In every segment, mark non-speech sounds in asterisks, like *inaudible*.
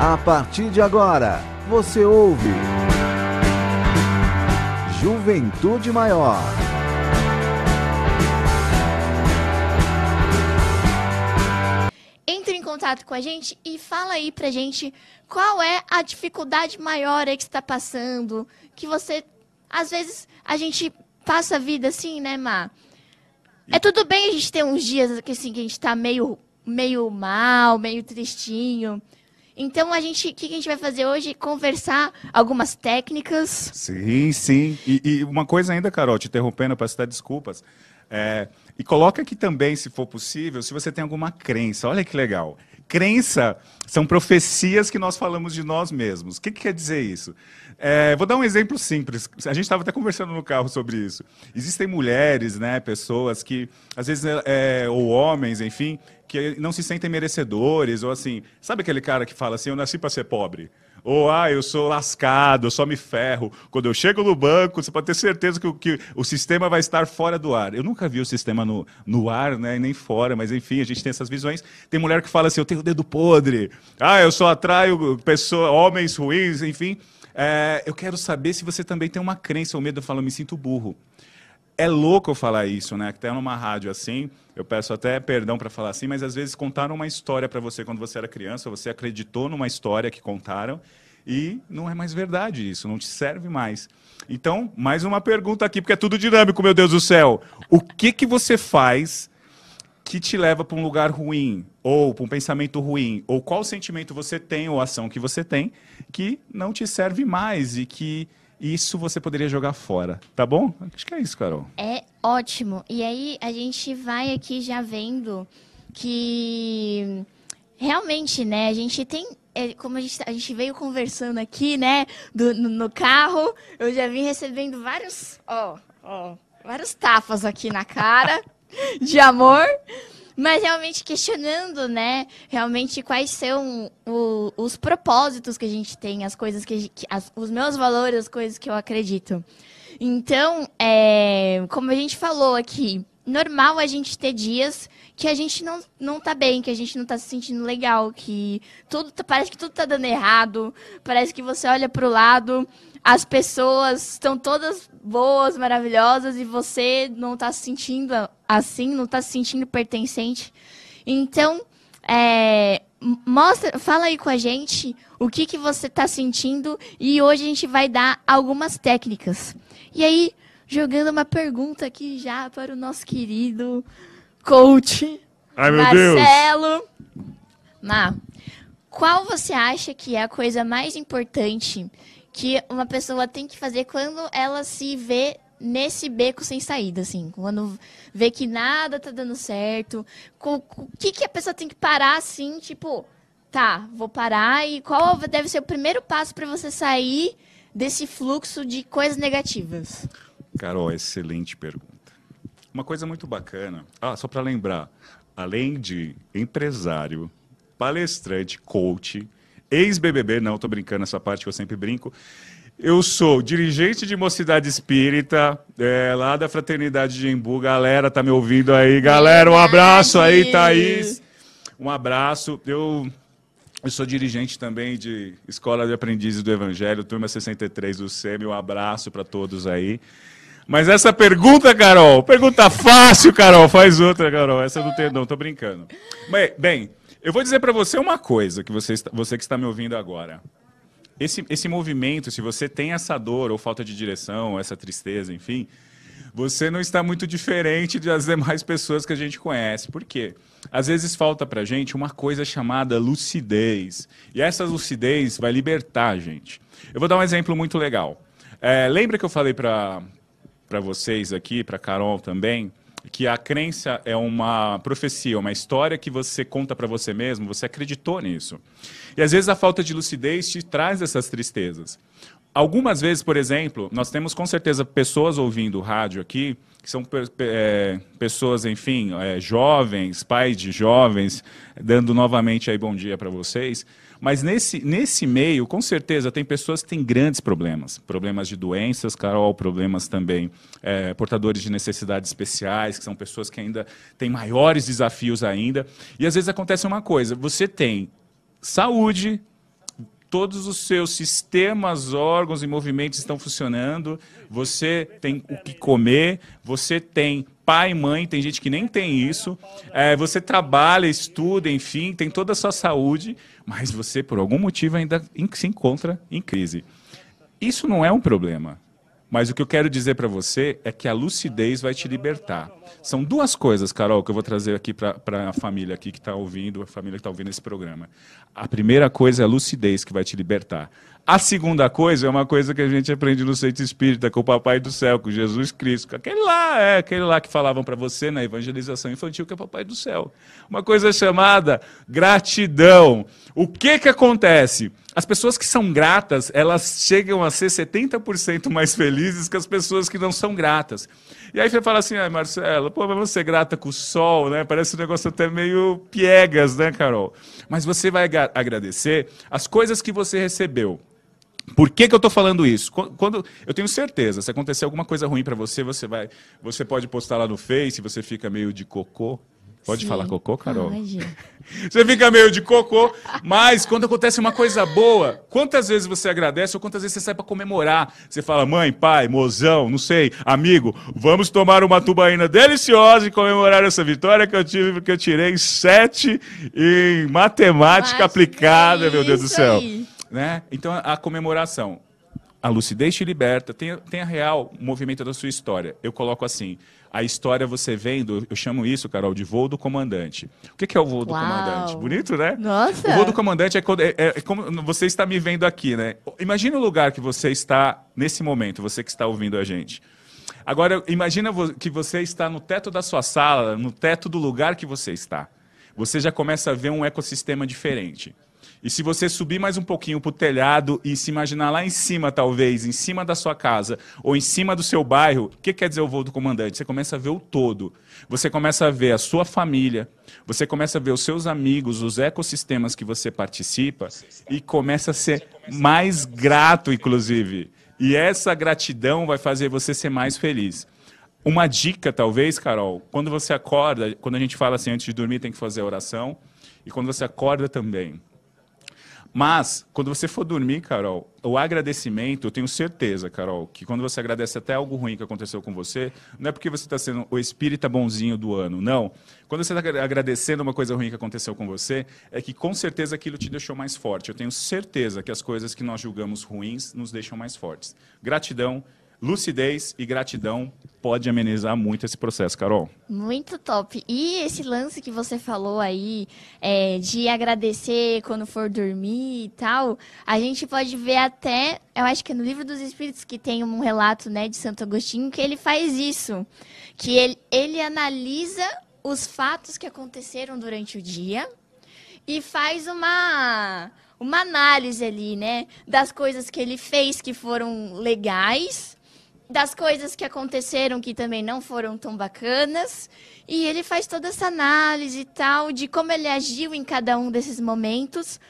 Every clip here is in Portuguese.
A partir de agora, você ouve Juventude Maior. Entre em contato com a gente e fala aí pra gente qual é a dificuldade maior que está passando, que você às vezes a gente passa a vida assim, né, Má? É tudo bem a gente ter uns dias assim, que a gente tá meio meio mal, meio tristinho, então a gente, o que, a gente vai fazer hoje? Conversar algumas técnicas. Sim, sim. E, e uma coisa ainda, Carol, te interrompendo para citar desculpas. É, e coloca aqui também, se for possível, se você tem alguma crença. Olha que legal. Crença são profecias que nós falamos de nós mesmos. O que, que quer dizer isso? É, vou dar um exemplo simples. A gente estava até conversando no carro sobre isso. Existem mulheres, né, pessoas que, às vezes, é, é, ou homens, enfim, que não se sentem merecedores, ou assim. Sabe aquele cara que fala assim: eu nasci para ser pobre? Ou, ah, eu sou lascado, eu só me ferro. Quando eu chego no banco, você pode ter certeza que o, que o sistema vai estar fora do ar. Eu nunca vi o sistema no, no ar, né? Nem fora, mas enfim, a gente tem essas visões. Tem mulher que fala assim: eu tenho o dedo podre. Ah, eu só atraio pessoa, homens ruins, enfim. É, eu quero saber se você também tem uma crença ou medo. Eu falo, eu me sinto burro é louco falar isso, né? Até numa rádio assim, eu peço até perdão para falar assim, mas às vezes contaram uma história para você quando você era criança, você acreditou numa história que contaram e não é mais verdade isso, não te serve mais. Então, mais uma pergunta aqui, porque é tudo dinâmico, meu Deus do céu. O que que você faz que te leva para um lugar ruim, ou para um pensamento ruim, ou qual sentimento você tem ou ação que você tem que não te serve mais e que isso você poderia jogar fora, tá bom? Acho que é isso, Carol. É ótimo. E aí a gente vai aqui já vendo que realmente, né, a gente tem é, como a gente, tá, a gente, veio conversando aqui, né, do, no, no, carro, eu já vim recebendo vários, ó, ó, vários tapas aqui na cara *laughs* de amor. Mas realmente questionando, né? Realmente quais são o, os propósitos que a gente tem, as coisas que, que as, os meus valores, as coisas que eu acredito. Então, é, como a gente falou aqui, normal a gente ter dias que a gente não, não tá bem, que a gente não tá se sentindo legal, que tudo tá, parece que tudo tá dando errado, parece que você olha pro lado as pessoas estão todas boas, maravilhosas, e você não está se sentindo assim, não está se sentindo pertencente. Então, é, mostra, fala aí com a gente o que, que você está sentindo e hoje a gente vai dar algumas técnicas. E aí, jogando uma pergunta aqui já para o nosso querido coach Ai, Marcelo. Deus. Má, qual você acha que é a coisa mais importante que uma pessoa tem que fazer quando ela se vê nesse beco sem saída, assim, quando vê que nada tá dando certo, o que, que a pessoa tem que parar, assim, tipo, tá, vou parar e qual deve ser o primeiro passo para você sair desse fluxo de coisas negativas? Carol, excelente pergunta. Uma coisa muito bacana, ah, só para lembrar, além de empresário, palestrante, coach, ex-BBB, não, tô brincando essa parte que eu sempre brinco. Eu sou dirigente de Mocidade Espírita, é, lá da Fraternidade de Embu. Galera, tá me ouvindo aí? Galera, um abraço aí, Thaís. Um abraço. Eu, eu sou dirigente também de Escola de Aprendizes do Evangelho, turma 63 do SEMI. Um abraço para todos aí. Mas essa pergunta, Carol, pergunta fácil, Carol. Faz outra, Carol. Essa do não não, tô brincando. bem eu vou dizer para você uma coisa, que você, está, você que está me ouvindo agora. Esse, esse movimento, se você tem essa dor ou falta de direção, essa tristeza, enfim, você não está muito diferente das demais pessoas que a gente conhece. Por quê? Às vezes falta para gente uma coisa chamada lucidez. E essa lucidez vai libertar a gente. Eu vou dar um exemplo muito legal. É, lembra que eu falei para vocês aqui, para Carol também, que a crença é uma profecia, uma história que você conta para você mesmo, você acreditou nisso. E às vezes a falta de lucidez te traz essas tristezas. Algumas vezes, por exemplo, nós temos com certeza pessoas ouvindo o rádio aqui, que são é, pessoas, enfim, é, jovens, pais de jovens, dando novamente aí bom dia para vocês, mas nesse, nesse meio, com certeza, tem pessoas que têm grandes problemas. Problemas de doenças, Carol, problemas também é, portadores de necessidades especiais, que são pessoas que ainda têm maiores desafios ainda. E às vezes acontece uma coisa, você tem saúde, todos os seus sistemas, órgãos e movimentos estão funcionando, você tem o que comer, você tem pai, mãe, tem gente que nem tem isso. É, você trabalha, estuda, enfim, tem toda a sua saúde, mas você, por algum motivo, ainda se encontra em crise. Isso não é um problema. Mas o que eu quero dizer para você é que a lucidez vai te libertar. São duas coisas, Carol, que eu vou trazer aqui para a família aqui que está ouvindo, a família que está ouvindo esse programa. A primeira coisa é a lucidez que vai te libertar. A segunda coisa é uma coisa que a gente aprende no Seito Espírita com o Papai do Céu, com Jesus Cristo. Aquele lá, é, aquele lá que falavam para você na evangelização infantil, que é Papai do Céu. Uma coisa chamada gratidão. O que que acontece? As pessoas que são gratas, elas chegam a ser 70% mais felizes que as pessoas que não são gratas. E aí você fala assim, ai ah, Marcelo, pô, mas você é grata com o sol, né? Parece um negócio até meio piegas, né, Carol? Mas você vai agradecer as coisas que você recebeu por que, que eu estou falando isso? Quando eu tenho certeza, se acontecer alguma coisa ruim para você, você vai, você pode postar lá no Face, você fica meio de cocô. Pode Sim. falar cocô, Carol? Pode. *laughs* Você fica meio de cocô, mas quando acontece uma coisa boa, quantas vezes você agradece ou quantas vezes você sai para comemorar? Você fala, mãe, pai, mozão, não sei, amigo, vamos tomar uma tubaína deliciosa e comemorar essa vitória que eu tive, porque eu tirei sete em matemática aplicada, é meu Deus do céu. Aí. Né? Então, a comemoração. A lucidez te liberta, tem, tem a real movimento da sua história. Eu coloco assim, a história você vendo, eu chamo isso, Carol, de voo do comandante. O que, é o voo do Uau. comandante? Bonito, né? Nossa! O voo do comandante é, quando, é, é, é como você está me vendo aqui, né? Imagina o lugar que você está nesse momento, você que está ouvindo a gente. Agora, imagina que você está no teto da sua sala, no teto do lugar que você está. Você já começa a ver um ecossistema diferente. E se você subir mais um pouquinho para o telhado e se imaginar lá em cima, talvez, em cima da sua casa ou em cima do seu bairro, o que quer dizer o voo do comandante? Você começa a ver o todo. Você começa a ver a sua família, você começa a ver os seus amigos, os ecossistemas que você participa e começa a ser mais grato, inclusive. E essa gratidão vai fazer você ser mais feliz. Uma dica, talvez, Carol, quando você acorda, quando a gente fala assim, antes de dormir tem que fazer a oração, e quando você acorda também. Mas, quando você for dormir, Carol, o agradecimento, eu tenho certeza, Carol, que quando você agradece até algo ruim que aconteceu com você, não é porque você está sendo o espírita bonzinho do ano, não. Quando você está agradecendo uma coisa ruim que aconteceu com você, é que com certeza aquilo te deixou mais forte. Eu tenho certeza que as coisas que nós julgamos ruins nos deixam mais fortes. Gratidão lucidez e gratidão pode amenizar muito esse processo, Carol. Muito top. E esse lance que você falou aí é, de agradecer quando for dormir e tal, a gente pode ver até, eu acho que é no livro dos Espíritos que tem um relato né de Santo Agostinho que ele faz isso, que ele, ele analisa os fatos que aconteceram durante o dia e faz uma uma análise ali, né, das coisas que ele fez que foram legais das coisas que aconteceram que também não foram tão bacanas. E ele faz toda essa análise e tal de como ele agiu em cada um desses momentos.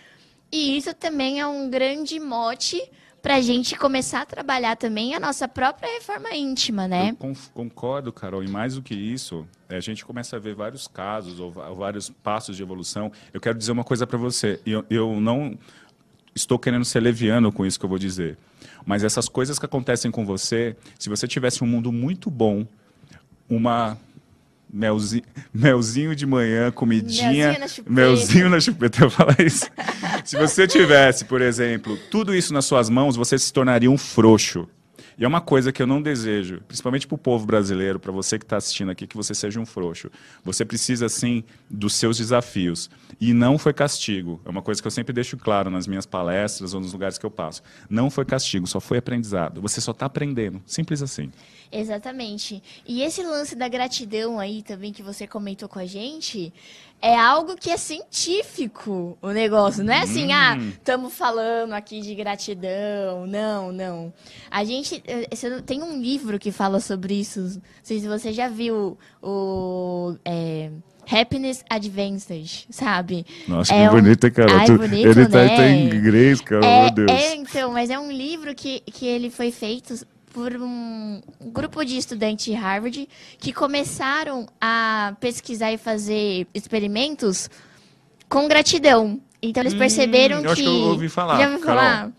E isso também é um grande mote para a gente começar a trabalhar também a nossa própria reforma íntima, né? Eu concordo, Carol. E mais do que isso, é, a gente começa a ver vários casos ou vários passos de evolução. Eu quero dizer uma coisa para você. Eu, eu não estou querendo ser leviano com isso que eu vou dizer mas essas coisas que acontecem com você, se você tivesse um mundo muito bom, uma melzinho, melzinho de manhã, comidinha, melzinho na chupeta, melzinho na chupeta *laughs* eu falar isso. se você tivesse, por exemplo, tudo isso nas suas mãos, você se tornaria um frouxo. E é uma coisa que eu não desejo, principalmente para o povo brasileiro, para você que está assistindo aqui, que você seja um frouxo. Você precisa, sim, dos seus desafios. E não foi castigo. É uma coisa que eu sempre deixo claro nas minhas palestras ou nos lugares que eu passo. Não foi castigo, só foi aprendizado. Você só está aprendendo. Simples assim. Exatamente. E esse lance da gratidão aí também que você comentou com a gente, é algo que é científico o negócio. Não é assim, ah, hum. ah, estamos falando aqui de gratidão. Não, não. A gente. Eh, eh, tem um livro que fala sobre isso. Não sei se você já viu o. É, Happiness Advanced, sabe? Nossa, é que um... bonito, cara. Ai, bonito, ele tá né? tá, tá em inglês, cara, é, meu Deus. É, então, mas é um livro que, que ele foi feito por um grupo de estudantes de Harvard que começaram a pesquisar e fazer experimentos com gratidão. Então eles hum, perceberam hum, eu que. Acho que eu ouvi falar. Já ouvi falar?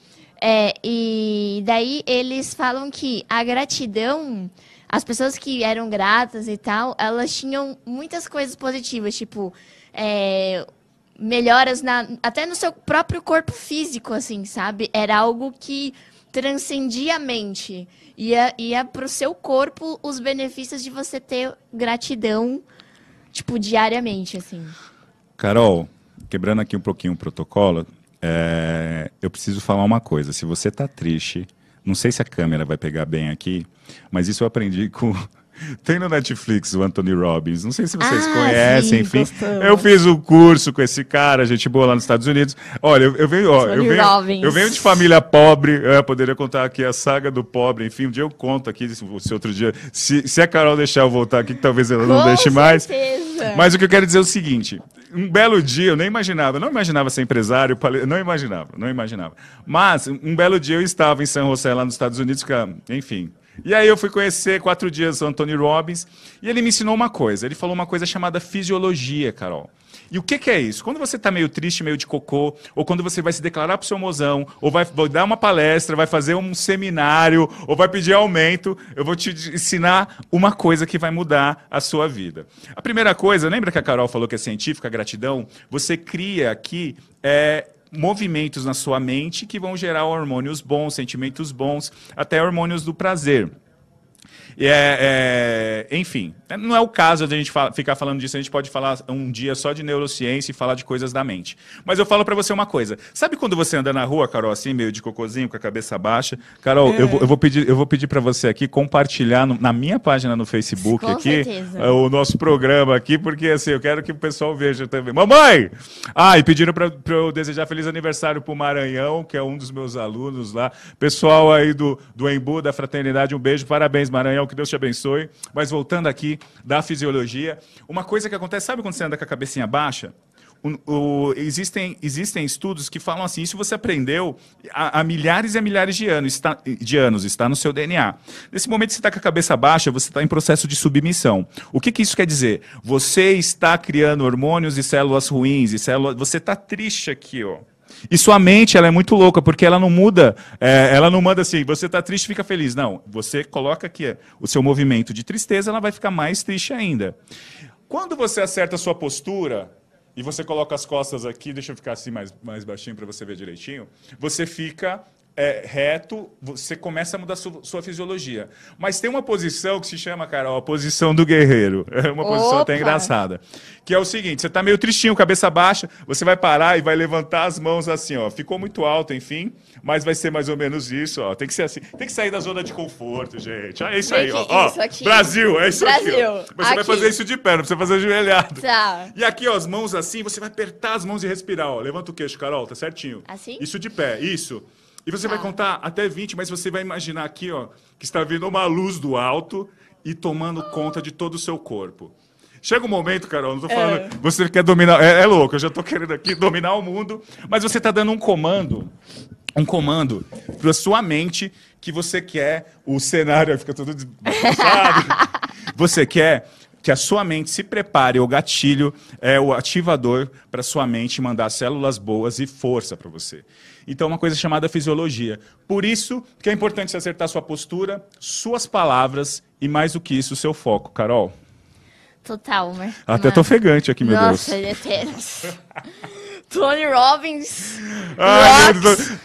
É, e daí eles falam que a gratidão, as pessoas que eram gratas e tal, elas tinham muitas coisas positivas, tipo. É, melhoras na, até no seu próprio corpo físico, assim, sabe? Era algo que transcendia a mente. e Ia, é, ia é pro seu corpo os benefícios de você ter gratidão, tipo, diariamente, assim. Carol, quebrando aqui um pouquinho o protocolo, é, eu preciso falar uma coisa. Se você tá triste, não sei se a câmera vai pegar bem aqui, mas isso eu aprendi *laughs* com tem no Netflix o Anthony Robbins. Não sei se vocês ah, conhecem, sim, enfim. Gostamos. Eu fiz o um curso com esse cara, gente boa lá nos Estados Unidos. Olha, eu, eu venho, ó, eu venho, eu venho de família pobre. Eu poderia contar aqui a saga do pobre. Enfim, um dia eu conto aqui, se outro dia. Se, se a Carol deixar eu voltar aqui, que talvez ela não com deixe certeza. mais. Mas o que eu quero dizer é o seguinte: um belo dia, eu nem imaginava, não imaginava ser empresário, não imaginava, não imaginava. Mas um belo dia eu estava em San José, lá nos Estados Unidos, que, enfim. E aí eu fui conhecer quatro dias o Anthony Robbins e ele me ensinou uma coisa. Ele falou uma coisa chamada fisiologia, Carol. E o que, que é isso? Quando você está meio triste, meio de cocô, ou quando você vai se declarar para o seu mozão, ou vai, vai dar uma palestra, vai fazer um seminário, ou vai pedir aumento, eu vou te ensinar uma coisa que vai mudar a sua vida. A primeira coisa, lembra que a Carol falou que é científica, gratidão? Você cria aqui é, movimentos na sua mente que vão gerar hormônios bons, sentimentos bons, até hormônios do prazer. É, é, enfim, não é o caso de a gente ficar falando disso, a gente pode falar um dia só de neurociência e falar de coisas da mente. Mas eu falo para você uma coisa. Sabe quando você anda na rua, Carol, assim, meio de cocôzinho, com a cabeça baixa? Carol, é. eu, vou, eu, vou pedir, eu vou pedir para você aqui compartilhar no, na minha página no Facebook com aqui certeza. Eh, o nosso programa aqui, porque assim, eu quero que o pessoal veja também. Mamãe! Ah, e pediram para eu desejar feliz aniversário pro Maranhão, que é um dos meus alunos lá. Pessoal aí do, do Embu, da Fraternidade, um beijo, parabéns, Maranhão que Deus te abençoe. Mas voltando aqui da fisiologia, uma coisa que acontece, sabe quando você anda com a cabecinha baixa? O, o, existem, existem estudos que falam assim: isso você aprendeu há, há, milhares e milhares de anos, está, de anos, está no seu DNA. Nesse momento que você está com a cabeça baixa, você está em processo de submissão. O que, que isso quer dizer? Você está criando hormônios e células ruins, e células, você está triste aqui, ó. E sua mente, ela é muito louca, porque ela não muda, é, ela não manda assim, você está triste, fica feliz. Não, você coloca aqui é, o seu movimento de tristeza, ela vai ficar mais triste ainda. Quando você acerta a sua postura, e você coloca as costas aqui, deixa eu ficar assim mais, mais baixinho para você ver direitinho, você fica é, reto, você começa a mudar sua, sua, fisiologia. Mas tem uma posição que se chama, Carol, a posição do guerreiro. *laughs* É uma Opa. posição até engraçada. Que é o seguinte: você está meio tristinho, cabeça baixa, você vai parar e vai levantar as mãos assim, ó. Ficou muito alto, enfim, mas vai ser mais ou menos isso, ó. Tem que ser assim. Tem que sair da zona de conforto, gente. É isso aí, ó. Brasil, é isso Brasil. aqui. Ó. Mas você aqui. vai fazer isso de pé, não precisa fazer ajoelhado. Tá. E aqui, ó, as mãos assim, você vai apertar as mãos e respirar, ó. Levanta o queixo, Carol, tá certinho. Assim? Isso de pé, isso. E você vai ah. contar até 20, mas você vai imaginar aqui, ó, que está vindo uma luz do alto e tomando conta de todo o seu corpo. Chega um momento, Carol, não tô é. falando. É. Você quer dominar. É, é, louco, eu já tô querendo aqui dominar o mundo, mas você tá dando um comando. Um comando para sua mente que você quer o cenário, fica todo desbagunçado. *laughs* você quer que a sua mente se prepare, o gatilho é o ativador para sua mente mandar células boas e força para você. Então, uma coisa chamada fisiologia. Por isso que é importante você acertar sua postura, suas palavras e, mais do que isso, seu foco. Carol? Total, né? Até Mano. tô ofegante aqui, meu Nossa, Deus. É Nossa, *laughs* Tony Robbins.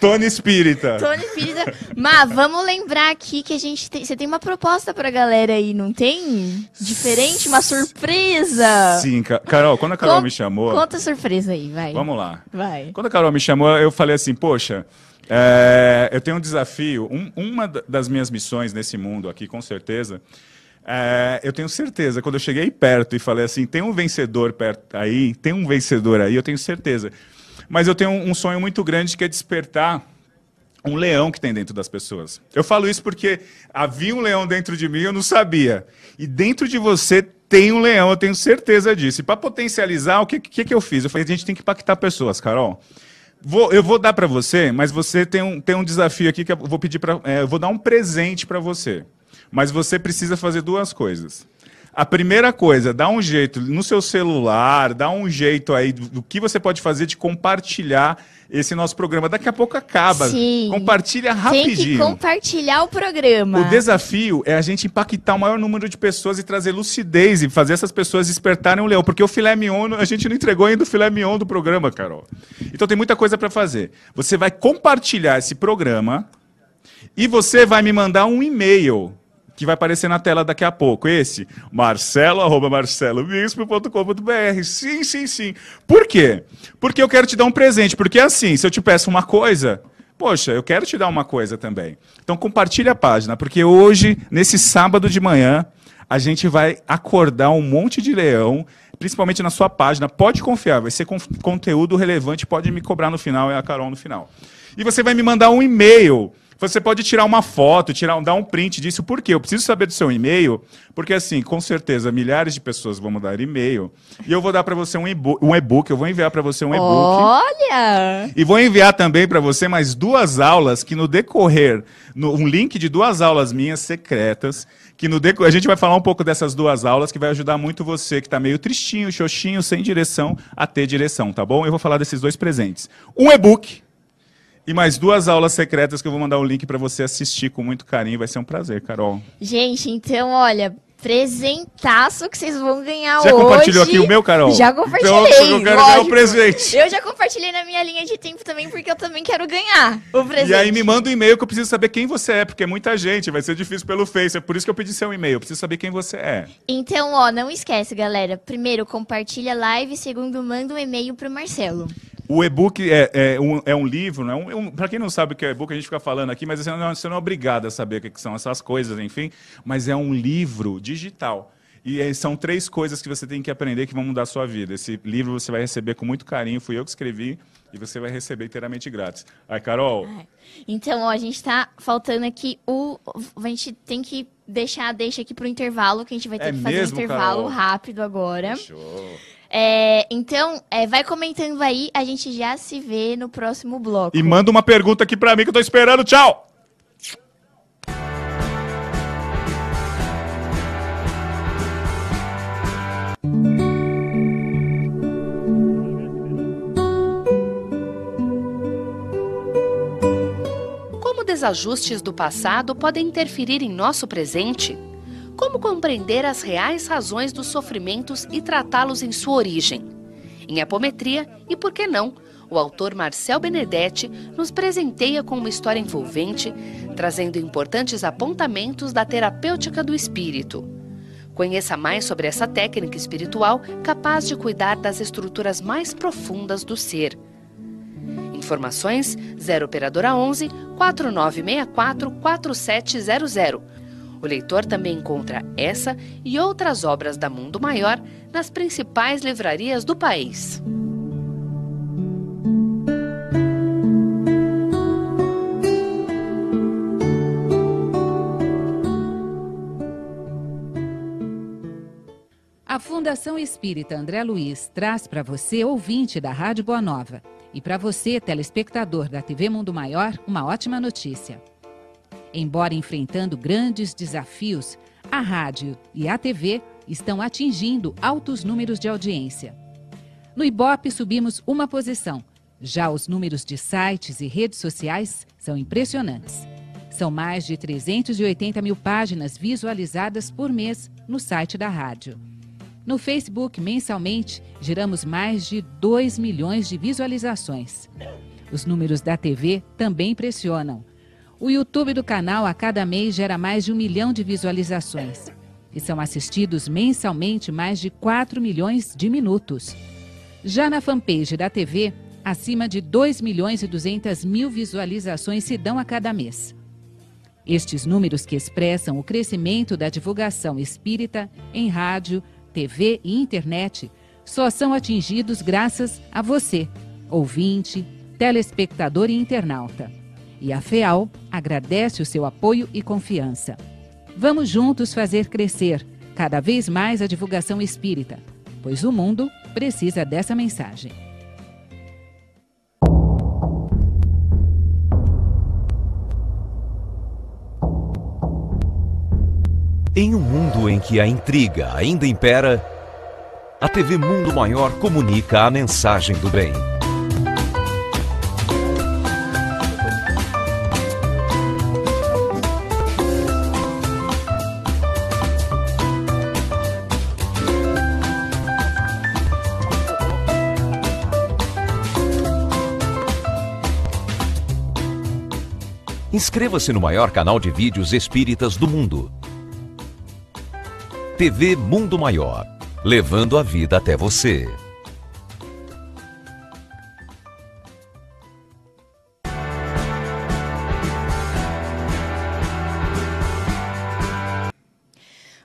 Tony Espírita. Tony Espírita. Mas vamos lembrar aqui que a gente tem. Você tem uma proposta pra galera aí, não tem? Diferente, uma surpresa. Sim, Carol, quando a Carol Con me chamou. Conta a surpresa aí, vai. Vamos lá. Vai. Quando a Carol me chamou, eu falei assim, poxa. É, eu tenho um desafio. Um, uma das minhas missões nesse mundo aqui, com certeza, é, eu tenho certeza, quando eu cheguei perto e falei assim, tem um vencedor perto aí, tem um vencedor aí, eu tenho certeza. Mas eu tenho um, sonho muito grande que é despertar um leão que tem dentro das pessoas. Eu falo isso porque havia um leão dentro de mim, eu não sabia. E dentro de você tem um leão, eu tenho certeza disso. E para potencializar, o que, que, que eu fiz? Eu falei, a gente tem que impactar pessoas, Carol. Vou, eu vou dar para você, mas você tem um, tem um desafio aqui que eu vou pedir para. É, eu vou dar um presente para você. Mas você precisa fazer duas coisas. A primeira coisa, dá um jeito no seu celular, dá um jeito aí do, do que você pode fazer de compartilhar esse nosso programa. Daqui a pouco acaba. Sim. Compartilha rapidinho. Tem que compartilhar o programa. O desafio é a gente impactar o maior número de pessoas e trazer lucidez e fazer essas pessoas despertarem o leão. Porque o filé mignon, a gente não entregou ainda o filé mignon do programa, Carol. Então tem muita coisa para fazer. Você vai compartilhar esse programa e você vai me mandar um e-mail que vai aparecer na tela daqui a pouco. Esse, marcelo, arroba marcelobispo.com.br. Sim, sim, sim. Por quê? Porque eu quero te dar um presente. Porque é assim, se eu te peço uma coisa, poxa, eu quero te dar uma coisa também. Então compartilha a página, porque hoje, nesse sábado de manhã, a gente vai acordar um monte de leão, principalmente na sua página. Pode confiar, vai ser conteúdo relevante, pode me cobrar no final, é a Carol no final. E você vai me mandar um e-mail você pode tirar uma foto, tirar dar um print disso. Por quê? Eu preciso saber do seu e-mail, porque assim, com certeza, milhares de pessoas vão mandar e-mail. E eu vou dar para você um e-book, um eu vou enviar para você um e-book. Olha! E vou enviar também para você mais duas aulas que no decorrer, no, um link de duas aulas minhas secretas, que no decorrer, a gente vai falar um pouco dessas duas aulas que vai ajudar muito você que está meio tristinho, xoxinho, sem direção, a ter direção, tá bom? Eu vou falar desses dois presentes. Um e-book e mais duas aulas secretas que eu vou mandar o um link para você assistir com muito carinho. Vai ser um prazer, Carol. Gente, então, olha, presentaço que vocês vão ganhar já hoje. Já compartilhou aqui o meu, Carol? Já compartilhei. Então, eu quero ganhar o presente. Eu já compartilhei na minha linha de tempo também, porque eu também quero ganhar o presente. E aí me manda um e-mail que eu preciso saber quem você é, porque é muita gente, vai ser difícil pelo Face. É por isso que eu pedi seu e-mail, eu preciso saber quem você é. Então, ó, não esquece, galera. Primeiro, compartilha a live. Segundo, manda um e-mail pro Marcelo. O e-book é, é, um, é um livro, né? Um, é um, para quem não sabe o que é e-book, a gente fica falando aqui, mas você não, é, você não é obrigado a saber o é que são essas coisas, enfim. Mas é um livro digital. E são três coisas que você tem que aprender que vão mudar a sua vida. Esse livro você vai receber com muito carinho, fui eu que escrevi, e você vai receber inteiramente grátis. Ai, Carol. então, ó, a gente está faltando aqui o. A gente tem que deixar a deixa aqui para o intervalo, que a gente vai ter é que fazer mesmo, um intervalo Carol? rápido agora. Show. É, então, é, vai comentando aí, a gente já se vê no próximo bloco. E manda uma pergunta aqui pra mim que eu tô esperando. Tchau! Como desajustes do passado podem interferir em nosso presente? Como compreender as reais razões dos sofrimentos e tratá-los em sua origem? Em apometria e, por que não, o autor Marcel Benedetti nos presenteia com uma história envolvente, trazendo importantes apontamentos da terapêutica do espírito. Conheça mais sobre essa técnica espiritual capaz de cuidar das estruturas mais profundas do ser. Informações 0 operadora 11 4964 4700 o leitor também encontra essa e outras obras da Mundo Maior nas principais livrarias do país. A Fundação Espírita André Luiz traz para você, ouvinte da Rádio Boa Nova, e para você, telespectador da TV Mundo Maior, uma ótima notícia. Embora enfrentando grandes desafios, a rádio e a TV estão atingindo altos números de audiência. No Ibope subimos uma posição. Já os números de sites e redes sociais são impressionantes. São mais de 380 mil páginas visualizadas por mês no site da rádio. No Facebook, mensalmente, geramos mais de 2 milhões de visualizações. Os números da TV também impressionam. O YouTube do canal a cada mês gera mais de um milhão de visualizações. E são assistidos mensalmente mais de 4 milhões de minutos. Já na fanpage da TV, acima de 2 milhões e 200 mil visualizações se dão a cada mês. Estes números que expressam o crescimento da divulgação espírita em rádio, TV e internet só são atingidos graças a você, ouvinte, telespectador e internauta. E a FEAL agradece o seu apoio e confiança. Vamos juntos fazer crescer cada vez mais a divulgação espírita, pois o mundo precisa dessa mensagem. Em um mundo em que a intriga ainda impera, a TV Mundo Maior comunica a mensagem do bem Inscreva-se no maior canal de vídeos espíritas do mundo. TV Mundo Maior levando a vida até você.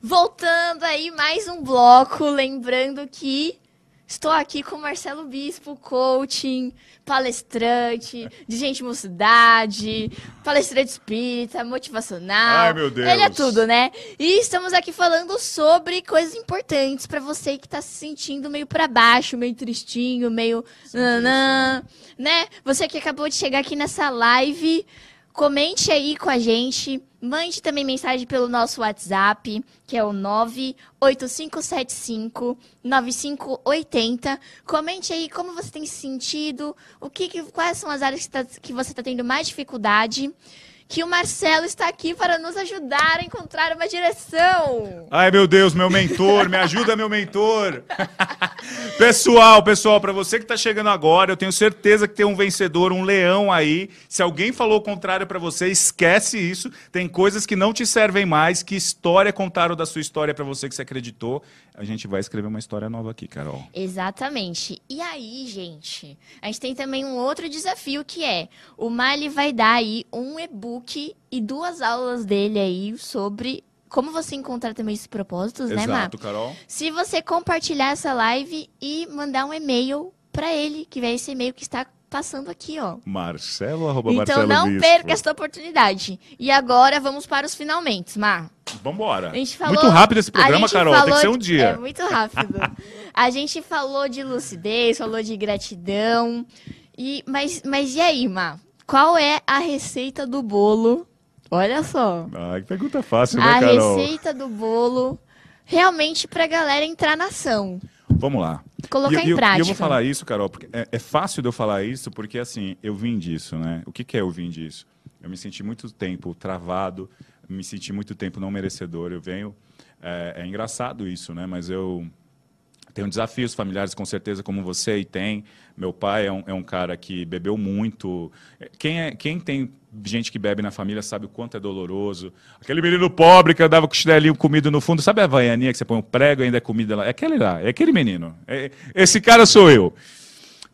Voltando aí mais um bloco, lembrando que Estou aqui com Marcelo Bispo, coaching, palestrante, de gente mocidade, palestrante espírita, motivacional. Ai, meu Deus. Ele é tudo, né? E estamos aqui falando sobre coisas importantes para você que está se sentindo meio para baixo, meio tristinho, meio nanã, né? Você que acabou de chegar aqui nessa live, comente aí com a gente Mande também mensagem pelo nosso WhatsApp, que é o 98575 9580. Comente aí como você tem se sentido, o que, que quais são as áreas que, tá, que você está tendo mais dificuldade que o Marcelo está aqui para nos ajudar a encontrar uma direção. Ai, meu Deus, meu mentor, me ajuda, meu mentor. *laughs* pessoal, pessoal, para você que está chegando agora, eu tenho certeza que tem um vencedor, um leão aí. Se alguém falou o contrário para você, esquece isso. Tem coisas que não te servem mais. Que história contaram da sua história para você que você acreditou? a gente vai escrever uma história nova aqui, Carol. Exatamente. E aí, gente, a gente tem também um outro desafio que é o Mali vai dar aí um e-book e duas aulas dele aí sobre como você encontrar também esses propósitos, Exato, né, Mar? Exato, Carol. Se você compartilhar essa live e mandar um e-mail para ele, que é esse e-mail que está passando aqui, ó. Marcelo, arroba Então Marcelo não Bispo. perca esta oportunidade. E agora vamos para os finalmente, Mar. Vambora. A gente falou, muito rápido esse programa, Carol. Tem que ser um dia. É, muito rápido. *laughs* a gente falou de lucidez, falou de gratidão. E, mas, mas e aí, Mar? Qual é a receita do bolo? Olha só. Ah, que pergunta fácil, né, Carol? A receita do bolo realmente para a galera entrar na ação. Vamos lá. Colocar em eu, prática. eu vou falar isso, Carol, porque é, é, fácil de eu falar isso, porque assim, eu vim disso, né? O que, que é eu vim disso? Eu me senti muito tempo travado, me senti muito tempo não merecedor. Eu venho. É, é engraçado isso, né? Mas eu tenho desafios familiares, com certeza, como você e tem. Meu pai é um, é um cara que bebeu muito. Quem, é, quem tem gente que bebe na família sabe o quanto é doloroso. Aquele menino pobre que andava com chinelinho comido no fundo, sabe a vaianinha que você põe um prego e ainda é comida lá? É aquele lá, é aquele menino. É, esse cara sou eu.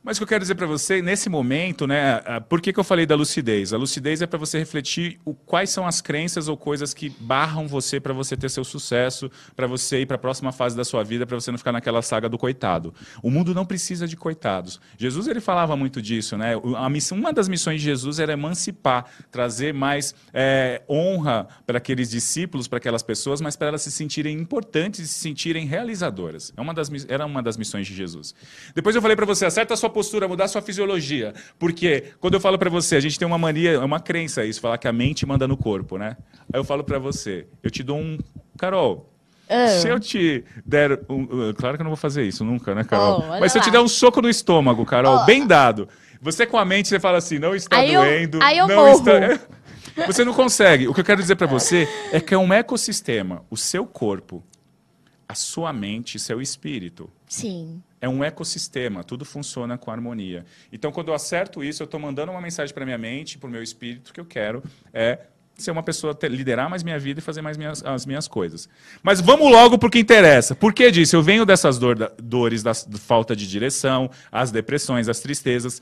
Mas o que eu quero dizer para você, nesse momento, né, por que, que eu falei da lucidez? A lucidez é para você refletir o, quais são as crenças ou coisas que barram você para você ter seu sucesso, para você ir para a próxima fase da sua vida, para você não ficar naquela saga do coitado. O mundo não precisa de coitados. Jesus ele falava muito disso, né? A missão, uma das missões de Jesus era emancipar, trazer mais é, honra para aqueles discípulos, para aquelas pessoas, mas para elas se sentirem importantes, se sentirem realizadoras. É uma das, era uma das missões de Jesus. Depois eu falei para você, acerta a sua postura, mudar sua fisiologia. Porque quando eu falo para você, a gente tem uma mania, é uma crença isso, falar que a mente manda no corpo, né? Aí eu falo para você, eu te dou um, Carol, ah. Se eu te der um, uh, Claro que eu não vou fazer isso nunca, né, Carol? Oh, Mas se eu lá. te der um soco no estômago, Carol, oh. bem dado. Você com a mente, você fala assim, não está aí doendo. Eu, aí eu não morro. Está... É. Você não consegue. O que eu quero dizer para você é que é um ecossistema. O seu corpo, a sua mente, seu espírito. Sim é um ecossistema, tudo funciona com harmonia. Então, quando eu acerto isso, eu estou mandando uma mensagem para minha mente, para o meu espírito, que eu quero é ser uma pessoa, ter, liderar mais minha vida e fazer mais minhas, as minhas coisas. Mas vamos logo para o que interessa. Por que disso? Eu venho dessas dor, dores da falta de direção, as depressões, as tristezas.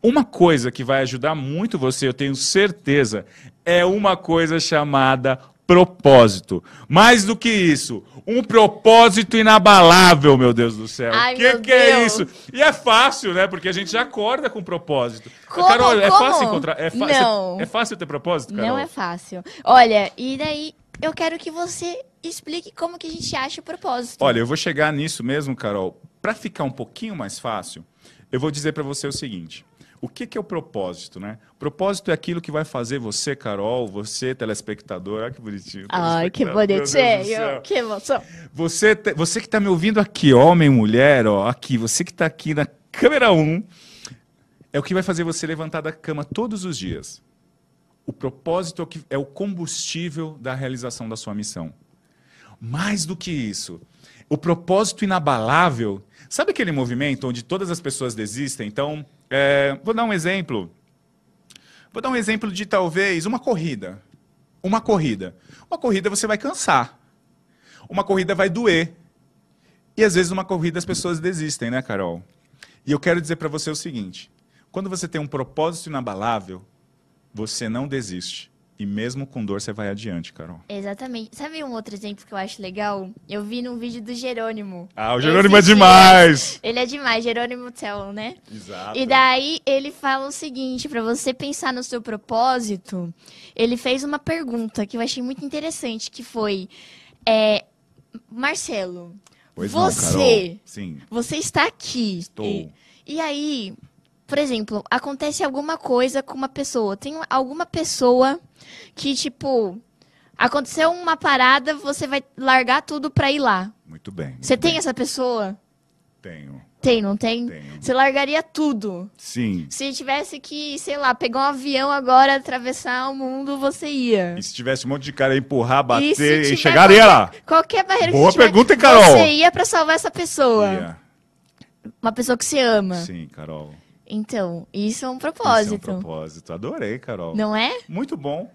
Uma coisa que vai ajudar muito você, eu tenho certeza, é uma coisa chamada propósito. Mais do que isso, um propósito inabalável, meu Deus do céu. O que, que é isso? E é fácil, né? Porque a gente já acorda com propósito. Como? Carol, Como? é fácil encontrar. É Não. É fácil ter propósito, Carol? Não é fácil. Olha, e daí eu quero que você explique como que a gente acha o propósito. Olha, eu vou chegar nisso mesmo, Carol. Para ficar um pouquinho mais fácil, eu vou dizer para você o seguinte. O que, que é o propósito, né? Propósito é aquilo que vai fazer você, Carol, você, telespectador. Olha que bonitinho. Ai, que bonitinho. Que emoção. Você, você que está me ouvindo aqui, homem, mulher, ó, aqui, você que está aqui na câmera 1, é o que vai fazer você levantar da cama todos os dias. O propósito é o, que, é o combustível da realização da sua missão. Mais do que isso, o propósito inabalável. Sabe aquele movimento onde todas as pessoas desistem? Então, é, vou dar um exemplo. Vou dar um exemplo de talvez uma corrida. Uma corrida. Uma corrida você vai cansar. Uma corrida vai doer. E às vezes numa corrida as pessoas desistem, né, Carol? E eu quero dizer para você o seguinte: quando você tem um propósito inabalável, você não desiste. E mesmo com dor, você vai adiante, Carol. Exatamente. Sabe um outro exemplo que eu acho legal? Eu vi num vídeo do Jerônimo. Ah, o Jerônimo Esse é demais! Ele é, ele é demais, Jerônimo Tell, né? Exato. E daí ele fala o seguinte, para você pensar no seu propósito, ele fez uma pergunta que eu achei muito interessante, que foi... É, Marcelo, pois você, não, Carol. Sim. você está aqui. Estou. E, e aí, por exemplo, acontece alguma coisa com uma pessoa. Tem alguma pessoa que, tipo, aconteceu uma parada, você vai largar tudo pra ir lá. Muito bem. Muito você bem. tem essa pessoa? Tenho. Tem, não tem? Tenho. Você largaria tudo. Sim. Se tivesse que, sei lá, pegar um avião agora, atravessar o mundo, você ia. E se tivesse um monte de cara empurrar, bater e, e chegaria lá? Qualquer barreira Boa que pergunta, hein, Carol? Você ia pra salvar essa pessoa. Ia. Uma pessoa que você ama. Sim, Carol. Então, isso é um propósito. Isso é um propósito. Adorei, Carol. Não é? Muito bom.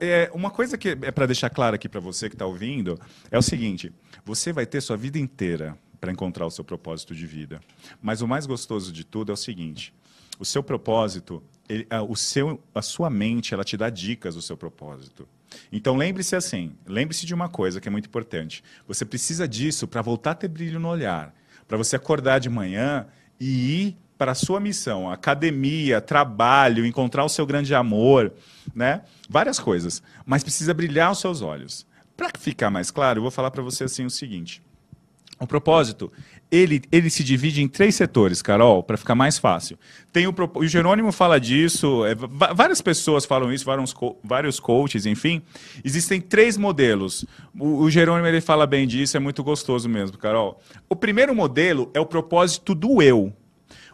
É, uma coisa que é para deixar claro aqui para você que está ouvindo é o seguinte: você vai ter sua vida inteira para encontrar o seu propósito de vida. Mas o mais gostoso de tudo é o seguinte: o seu propósito, ele, o seu, a sua mente, ela te dá dicas do seu propósito. Então lembre-se assim, lembre-se de uma coisa que é muito importante. Você precisa disso para voltar a ter brilho no olhar, para você acordar de manhã e ir para a sua missão, academia, trabalho, encontrar o seu grande amor, né? Várias coisas, mas precisa brilhar os seus olhos. Para ficar mais claro, eu vou falar para você assim o seguinte: o propósito, ele, ele se divide em três setores, Carol, para ficar mais fácil. Tem o, o Jerônimo fala disso, é, várias pessoas falam isso, vários, vários coaches, enfim. Existem três modelos. O, o Jerônimo ele fala bem disso, é muito gostoso mesmo, Carol. O primeiro modelo é o propósito do eu.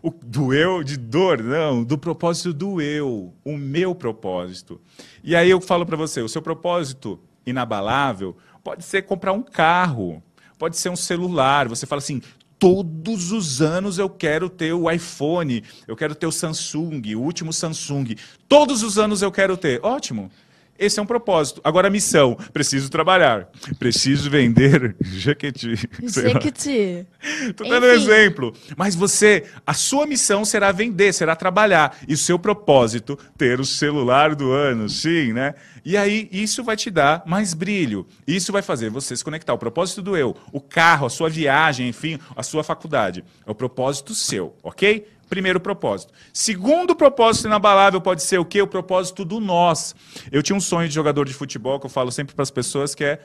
O, do eu, de dor, não, do propósito do eu, o meu propósito. E aí eu falo para você, o seu propósito inabalável pode ser comprar um carro, pode ser um celular. Você fala assim, todos os anos eu quero ter o iPhone, eu quero ter o Samsung, o último Samsung. Todos os anos eu quero ter. Ótimo. Esse é um propósito. Agora, a missão. Preciso trabalhar. Preciso vender *laughs* jequiti. Jequiti. Estou *laughs* dando um exemplo. Mas você, a sua missão será vender, será trabalhar. E o seu propósito, ter o celular do ano. Sim, né? E aí, isso vai te dar mais brilho. Isso vai fazer você se conectar. O propósito do eu, o carro, a sua viagem, enfim, a sua faculdade. É o propósito seu, ok? Primeiro propósito. Segundo propósito inabalável pode ser o quê? O propósito do nós. Eu tinha um sonho de jogador de futebol que eu falo sempre para as pessoas que é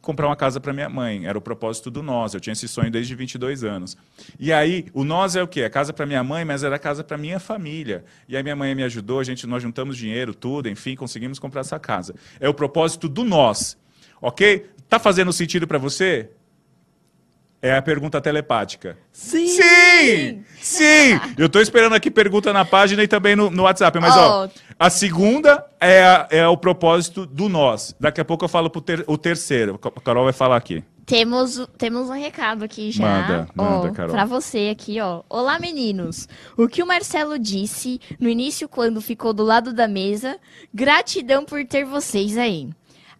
comprar uma casa para minha mãe. Era o propósito do nós. Eu tinha esse sonho desde 22 anos. E aí, o nós é o quê? É casa para minha mãe, mas era casa para minha família. E aí minha mãe me ajudou, a gente nós juntamos dinheiro, tudo, enfim, conseguimos comprar essa casa. É o propósito do nós. OK? Tá fazendo sentido para você? É a pergunta telepática. Sim! Sim! Sim! Eu estou esperando aqui pergunta na página e também no, no WhatsApp. Mas, oh. ó, a segunda é, a, é o propósito do nós. Daqui a pouco eu falo pro ter, o terceiro. A Carol vai falar aqui. Temos, temos um recado aqui já. Manda, manda, Carol. Pra você aqui, ó. Olá, meninos. O que o Marcelo disse no início, quando ficou do lado da mesa, gratidão por ter vocês aí.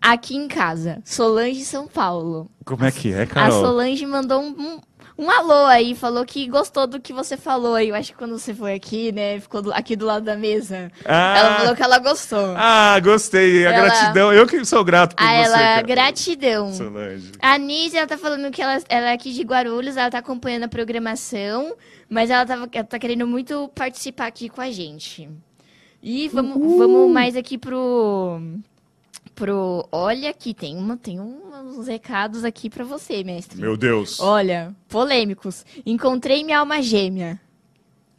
Aqui em casa, Solange São Paulo. Como é que é, Carol? A Solange mandou um, um, alô aí, falou que gostou do que você falou aí. Eu acho que quando você foi aqui, né, ficou do, aqui do lado da mesa. Ah, ela falou que ela gostou. Ah, gostei. A ela, gratidão. Eu que sou grato por a ah, você. Ela, cara. gratidão. Solange. A Nise, ela tá falando que ela, ela é aqui de Guarulhos, ela tá acompanhando a programação, mas ela, tava, ela tá querendo muito participar aqui com a gente. E vamos, vamos mais aqui pro pro. Olha aqui, tem, uma, tem uns recados aqui para você, mestre. Meu Deus. Olha, polêmicos. Encontrei minha alma gêmea.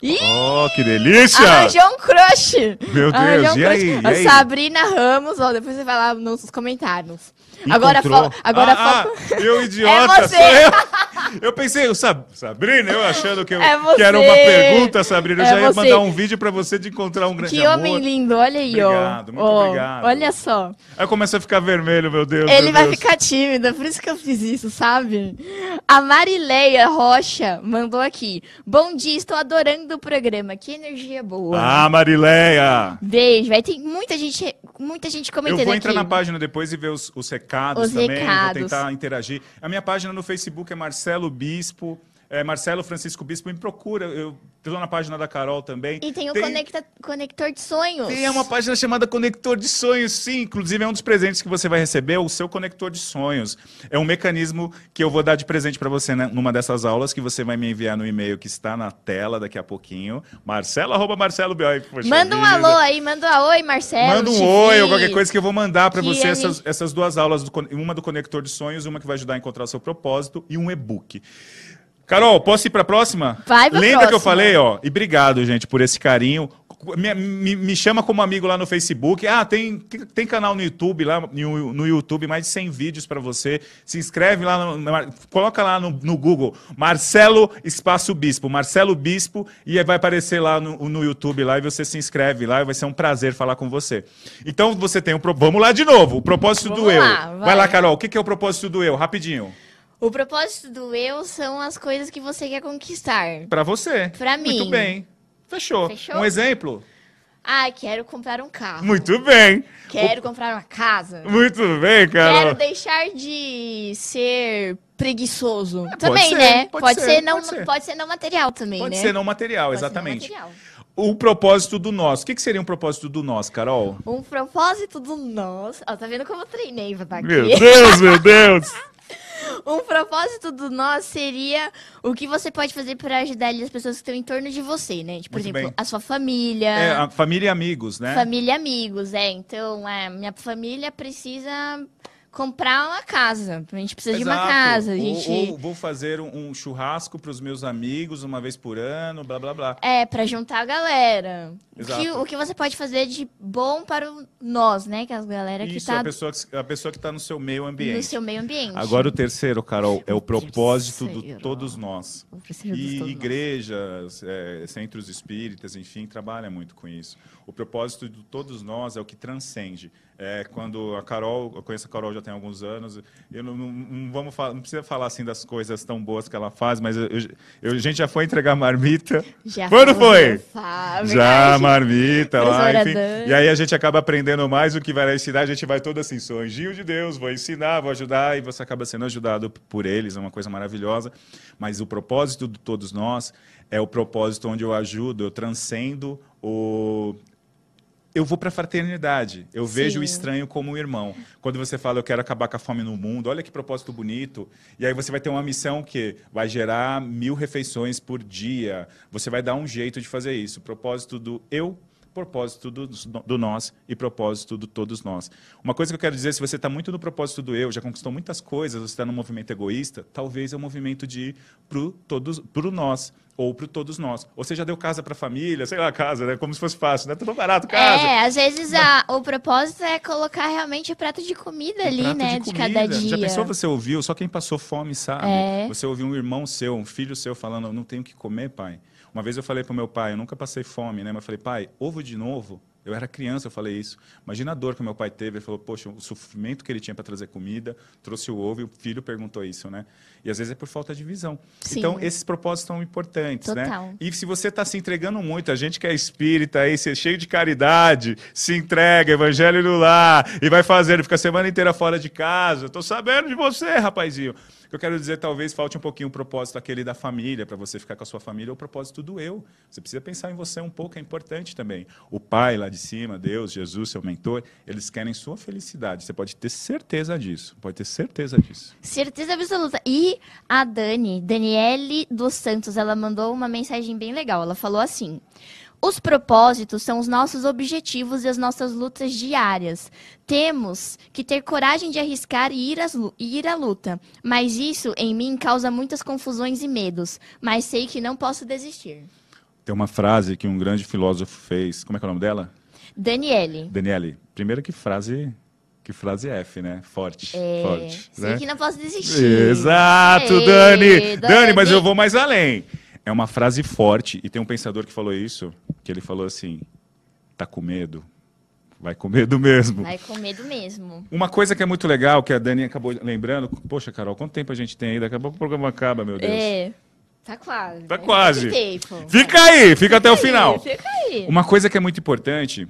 Ih! Oh, que delícia! Arranjou um crush! Meu Deus, um e, crush. Aí, e aí? A Sabrina Ramos, ó, depois você vai lá nos comentários. Agora fala. Agora ah, Ah, eu *laughs* idiota, é você. sou eu. Eu pensei, eu sab... Sabrina, eu achando que, eu, é que era uma pergunta, Sabrina, eu é já ia você. mandar um vídeo para você de encontrar um grande que amor. Que homem lindo, olha aí, ó. Obrigado, muito obrigado. Olha só. Aí começa a ficar vermelho, meu Deus. Ele meu vai Deus. ficar tímido, é por isso que eu fiz isso, sabe? A Marileia Rocha mandou aqui. Bom dia, estou adorando o programa. Que energia boa. Ah, Marileia! Beijo. vai tem muita gente muita gente comentando Eu vou entrar aqui. na página depois e ver os, os recados os também, recados. vou tentar interagir. A minha página no Facebook é Marcelo Bispo. É, Marcelo Francisco Bispo me procura. Eu estou na página da Carol também. E tem o tem... Conecta... Conector de Sonhos. Tem uma página chamada Conector de Sonhos, sim. Inclusive, é um dos presentes que você vai receber, o seu Conector de Sonhos. É um mecanismo que eu vou dar de presente para você né, numa dessas aulas que você vai me enviar no e-mail que está na tela daqui a pouquinho. Marcelo, arroba Marcelo Bioi. Manda um vida. alô aí, manda um oi, Marcelo. Manda um oi ou qualquer coisa que eu vou mandar para você é essas, essas duas aulas, do, uma do Conector de Sonhos, uma que vai ajudar a encontrar o seu propósito e um e-book. Carol, posso ir para a próxima? Vai pra Lembra próxima. que eu falei, ó? E obrigado, gente, por esse carinho. Me, me, me, chama como amigo lá no Facebook. Ah, tem, tem canal no YouTube, lá no, no YouTube, mais de 100 vídeos para você. Se inscreve lá, no, no, coloca lá no, no, Google, Marcelo Espaço Bispo, Marcelo Bispo, e vai aparecer lá no, no YouTube lá e você se inscreve lá e vai ser um prazer falar com você. Então você tem um. Vamos lá de novo, o propósito Vamos do lá, eu. Vai. vai. lá, Carol, o que é o propósito do eu? Rapidinho. O propósito do eu são as coisas que você quer conquistar. Para você. Para mim. Muito bem. Fechou. Fechou? Um exemplo? Ah, quero comprar um carro. Muito bem. Quero o... comprar uma casa. Muito bem, cara. Quero deixar de ser preguiçoso. É, também, ser, né? Pode, pode ser, ser, não, pode ser. pode ser não material também, pode né? Ser não material, pode exatamente. Ser não material. O propósito do nós. O que, que, seria um propósito do nós, Carol? Um propósito do nós. Ó, tá vendo como eu treinei pra tá estar aqui? Meu Deus, meu *laughs* Deus! *laughs* Um propósito do nós seria o que você pode fazer para ajudar as pessoas que estão em torno de você, né? Tipo, por exemplo, bem. a sua família. É, a família e amigos, né? Família e amigos, é. Então, é, minha família precisa comprar uma casa. A gente precisa Exato. de uma casa. A gente... ou, ou vou fazer um, um churrasco para os meus amigos uma vez por ano, blá blá blá. É, para juntar a galera. Exato. O, que, o que você pode fazer de bom para nós, né? Que as é a galera Isso, que está. A pessoa que, a pessoa que está no seu meio ambiente. No seu meio ambiente. Agora o terceiro, Carol, é o, o propósito de todos nós. e todos igrejas, é, centros espíritas, enfim, trabalha muito com isso. O propósito de todos nós é o que transcende é, quando a Carol, eu conheço a Carol já tem alguns anos, eu não, não, não vamos falar, não precisa falar assim das coisas tão boas que ela faz, mas eu, eu, a gente já foi entregar marmita. Já Quando foi? Sabe, já, marmita lá, enfim. E aí a gente acaba aprendendo mais o que vai lá ensinar, a gente vai todo assim, sou anjinho de Deus, vou ensinar, vou ajudar, e você acaba sendo ajudado por eles, é uma coisa maravilhosa. Mas o propósito de todos nós é o propósito onde eu ajudo, eu transcendo o, eu vou para a fraternidade. Eu Sim. vejo o estranho como um irmão. Quando você fala, eu quero acabar com a fome no mundo, olha que propósito bonito. E aí você vai ter uma missão que vai gerar mil refeições por dia. Você vai dar um jeito de fazer isso. O propósito do eu propósito do, do nós e propósito do todos nós. Uma coisa que eu quero dizer, se você está muito no propósito do eu, já conquistou muitas coisas, você está no movimento egoísta, talvez é um movimento de ir para o nós ou para todos nós. Ou você já deu casa para a família, sei lá, casa, né? Como se fosse fácil, né? Tudo barato, é, casa. É, às vezes a, o propósito é colocar realmente o prato de comida ali, né? De, de, cada dia. Já pensou você ouviu? Só quem passou fome sabe. É. Você ouviu um irmão seu, um filho seu falando, não tenho o que comer, pai. Uma vez eu falei para meu pai, eu nunca passei fome, né? Mas eu falei, pai, ovo de novo? Eu era criança, eu falei isso. Imagina a dor que meu pai teve. Ele falou, poxa, o sofrimento que ele tinha para trazer comida, trouxe o ovo e o filho perguntou isso, né? E às vezes é por falta de visão. Sim. Então, esses propósitos são importantes, né? Total. né? E se você está se entregando muito, a gente que é espírita aí, é cheio de caridade, se entrega, evangelho no lar, e vai fazendo, fica a semana inteira fora de casa. Estou sabendo de você, rapazinho que eu quero dizer, talvez falte um pouquinho o propósito aquele da família, para você ficar com a sua família, ou o propósito do eu. Você precisa pensar em você um pouco, é importante também. O Pai lá de cima, Deus, Jesus, seu mentor, eles querem sua felicidade. Você pode ter certeza disso. Pode ter certeza disso. Certeza absoluta. E a Dani, Daniele dos Santos, ela mandou uma mensagem bem legal. Ela falou assim. Os propósitos são os nossos objetivos e as nossas lutas diárias. Temos que ter coragem de arriscar e ir, e ir à luta, mas isso em mim causa muitas confusões e medos, mas sei que não posso desistir. Tem uma frase que um grande filósofo fez, como é que é o nome dela? Daniele. Daniele, primeiro que frase que frase é F, né? Forte. É, forte. Sei né? que não posso desistir. Exato, Dani. Dani. Dani, mas eu vou mais além. É uma frase forte, e tem um pensador que falou isso, que ele falou assim: tá com medo? Vai com medo mesmo. Vai com medo mesmo. Uma coisa que é muito legal, que a Dani acabou lembrando. Poxa, Carol, quanto tempo a gente tem a Acabou o programa acaba, meu Deus. É. Tá quase. Tá quase. Fica aí, fica, fica até aí, o final. Fica aí. Uma coisa que é muito importante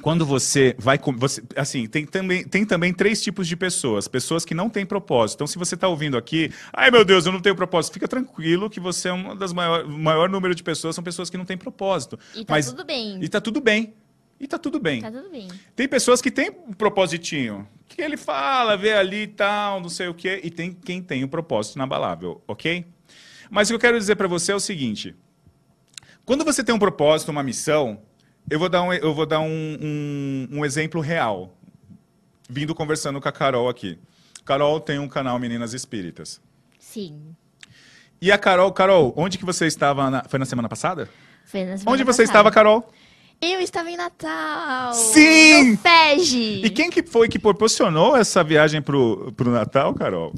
quando você vai. Você, assim, tem também, tem também três tipos de pessoas. Pessoas que não têm propósito. Então, se você está ouvindo aqui, ai meu Deus, eu não tenho propósito, fica tranquilo que você é uma das maior, maior número de pessoas, são pessoas que não têm propósito. E tá Mas, tudo bem. E tá tudo bem. E tá tudo bem. Tá tudo bem. Tem pessoas que têm um propositinho. Que ele fala, vê ali e tal, não sei o quê. E tem quem tem o um propósito inabalável, ok? Mas o que eu quero dizer para você é o seguinte. Quando você tem um propósito, uma missão, eu vou dar um, eu vou dar um, um, um exemplo real. Vindo conversando com a Carol aqui. Carol tem um canal Meninas Espíritas. Sim. E a Carol, Carol, onde que você estava? Na... Foi na semana passada? Foi na semana Onde você estava, Carol? Eu estava em Natal. Sim! No FEG. E quem que foi que proporcionou essa viagem pro, pro Natal, Carol?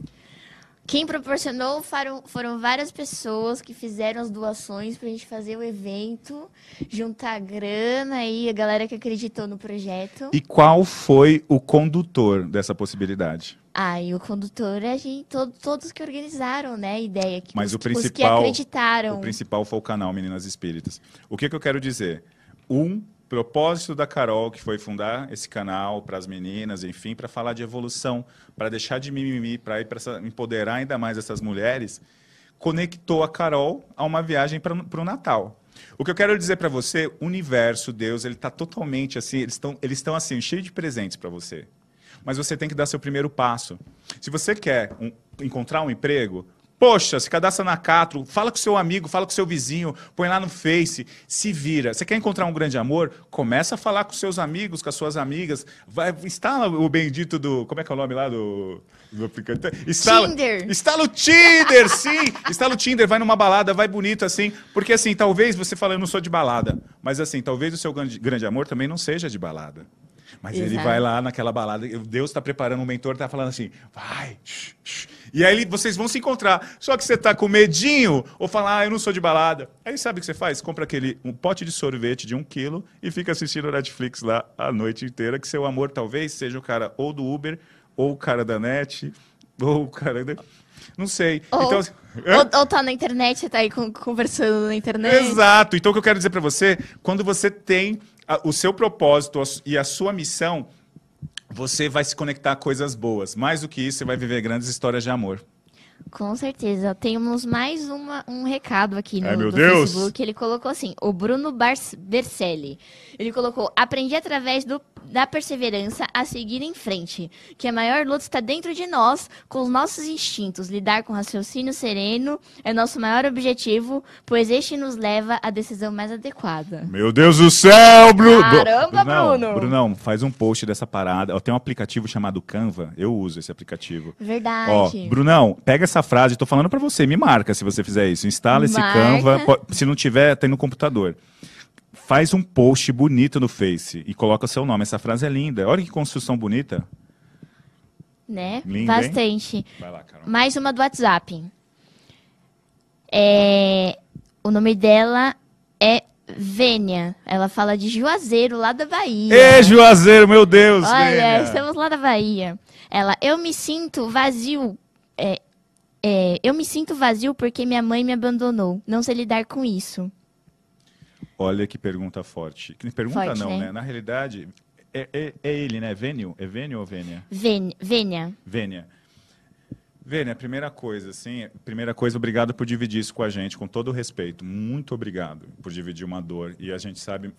Quem proporcionou foram, foram várias pessoas que fizeram as doações para a gente fazer o evento, juntar a grana aí, a galera que acreditou no projeto. E qual foi o condutor dessa possibilidade? Ah, e o condutor é a gente, todo, todos que organizaram, né, a ideia. Que Mas os, o principal, os que acreditaram. O principal foi o canal Meninas Espíritas. O que, que eu quero dizer? Um propósito da Carol, que foi fundar esse canal para as meninas, enfim, para falar de evolução, para deixar de mimimi, para ir para empoderar ainda mais essas mulheres, conectou a Carol a uma viagem para o Natal. O que eu quero dizer para você, o universo, Deus, ele está totalmente assim, eles estão eles assim, cheios de presentes para você. Mas você tem que dar seu primeiro passo. Se você quer um, encontrar um emprego, Poxa, se cadastra na Catro, fala com seu amigo, fala com seu vizinho, põe lá no Face, se vira. Você quer encontrar um grande amor? Começa a falar com seus amigos, com as suas amigas. Vai, instala o bendito do. Como é que é o nome lá do. do aplicativo? Instala, Tinder. Instala o Tinder, sim! Instala o Tinder, vai numa balada, vai bonito assim. Porque assim, talvez você fale, eu não sou de balada. Mas assim, talvez o seu grande, grande amor também não seja de balada. Mas Exato. ele vai lá naquela balada, Deus está preparando, um mentor está falando assim, vai, shh, shh. e aí vocês vão se encontrar. Só que você está com medinho, ou fala, ah, eu não sou de balada. Aí sabe o que você faz? Compra aquele um pote de sorvete de um quilo e fica assistindo Netflix lá a noite inteira, que seu amor talvez seja o cara ou do Uber, ou o cara da net, ou o cara... Da... Não sei. Ou, então, ou, ou tá na internet, tá aí conversando na internet. Exato. Então o que eu quero dizer para você, quando você tem o seu propósito e a sua missão, você vai se conectar a coisas boas. Mais do que isso, você vai viver grandes histórias de amor. Com certeza. Temos mais uma, um recado aqui no Ai, meu Deus. Facebook. Ele colocou assim: o Bruno Bars Bercelli. Ele colocou: aprendi através do, da perseverança a seguir em frente, que a maior luta está dentro de nós, com os nossos instintos. Lidar com raciocínio sereno é nosso maior objetivo, pois este nos leva à decisão mais adequada. Meu Deus do céu, Bruno! Caramba, Bruno! Brunão, faz um post dessa parada. tem um aplicativo chamado Canva, eu uso esse aplicativo. Verdade. Ó, Brunão, pega essa frase, tô falando para você, me marca se você fizer isso. Instala marca. esse Canva, se não tiver, tem no computador. Faz um post bonito no Face e coloca seu nome. Essa frase é linda. Olha que construção bonita. Né? Linda, Bastante. Lá, Mais uma do WhatsApp. É... O nome dela é Vênia. Ela fala de Juazeiro, lá da Bahia. Ê, Juazeiro, meu Deus! Olha, Vênia. estamos lá da Bahia. Ela, eu me sinto vazio. É, é, eu me sinto vazio porque minha mãe me abandonou. Não sei lidar com isso. Olha que pergunta forte. Que pergunta forte, não, né? né? Na realidade, é, é, é, ele, né? Vênio? É Vênio ou Vênia? Vênia. Vênia. Vênia. Vênia, primeira coisa, assim, primeira coisa, obrigado por dividir isso com a gente, com todo o respeito. Muito obrigado por dividir uma dor. E a gente sabe.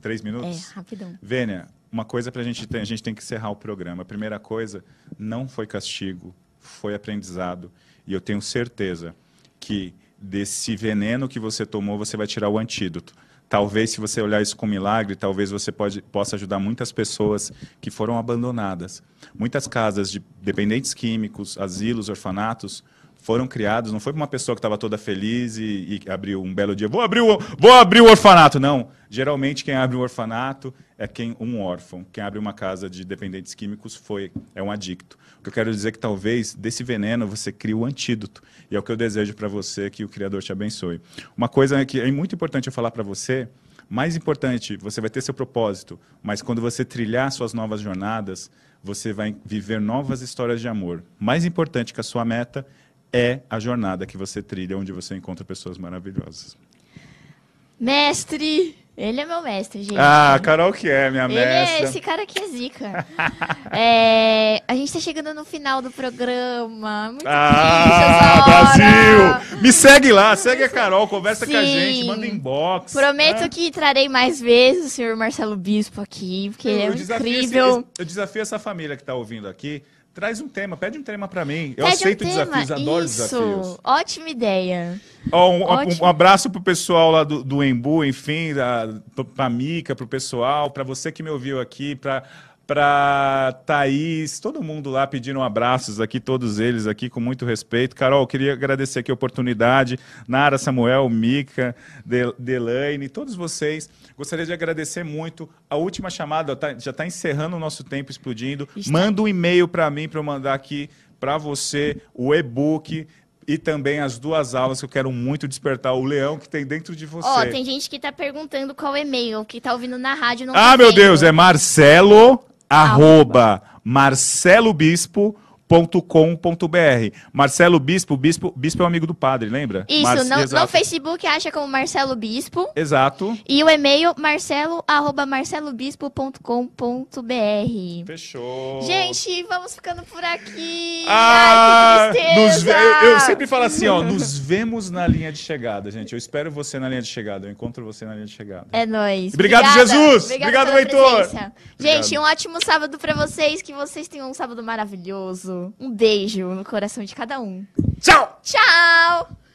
Três é, minutos. É, rapidão. Vênia, uma coisa para a gente ter, a gente tem que encerrar o programa. primeira coisa, não foi castigo, foi aprendizado. E eu tenho certeza que desse veneno que você tomou, você vai tirar o antídoto. Talvez, se você olhar isso com milagre, talvez você pode, possa ajudar muitas pessoas que foram abandonadas. Muitas casas de dependentes químicos, asilos, orfanatos, foram criados, não foi para uma pessoa que estava toda feliz e, e, abriu um belo dia, vou abrir, o, vou abrir o orfanato. Não, geralmente quem abre um orfanato é quem um órfão. Quem abre uma casa de dependentes químicos foi é um adicto. O que eu quero dizer é que talvez desse veneno você crie o antídoto. E é o que eu desejo para você, que o Criador te abençoe. Uma coisa é que é muito importante eu falar para você, mais importante, você vai ter seu propósito, mas quando você trilhar suas novas jornadas, você vai viver novas histórias de amor. Mais importante que a sua meta é a jornada que você trilha, onde você encontra pessoas maravilhosas. Mestre! Ele é meu mestre, gente. Ah, Carol que é, minha Ele É esse cara que é zica. *laughs* é, a gente tá chegando no final do programa. Muito ah, Brasil! Me segue lá, segue a Carol, conversa Sim. com a gente, manda inbox. Prometo né? que trarei mais vezes o senhor Marcelo Bispo aqui, porque eu, ele é eu incrível. Esse, eu desafio essa família que tá ouvindo aqui Traz um tema, pede um tema para mim. Eu pede aceito um desafios, adoro Isso. desafios. Ótima ideia. Oh, um, Ótimo. um abraço pro pessoal lá do, do Embu, enfim, da, pra Mica, pro pessoal, para você que me ouviu aqui, para para Thaís, todo mundo lá pedindo abraços aqui, todos eles aqui com muito respeito. Carol, queria agradecer aqui a oportunidade. Nara, Samuel, Mica, Delaine, todos vocês. Gostaria de agradecer muito. A última chamada tá, já está encerrando o nosso tempo, explodindo. Manda um e-mail para mim para eu mandar aqui para você o e-book e também as duas aulas que eu quero muito despertar o leão que tem dentro de você. Ó, oh, tem gente que tá perguntando qual e-mail, que tá ouvindo na rádio. ah, tá meu Deus, é Marcelo arroba, Marcelo Bispo .com.br. Marcelo Bispo, Bispo, Bispo é um amigo do padre, lembra? Isso, no, Facebook acha como Marcelo Bispo. Exato. E o e-mail marcelo arroba Fechou. Gente, vamos ficando por aqui. Ah, Ai, que Eu, eu, sempre falo assim, ó, nos vemos na linha de chegada, gente. Eu espero você na linha de chegada, eu encontro você na linha de chegada. É nóis. Obrigado, Obrigada. Jesus. Obrigada Obrigado, Heitor. Gente, um ótimo sábado para vocês, que vocês tenham um sábado maravilhoso. Um beijo no coração de cada um. Tchau! Tchau!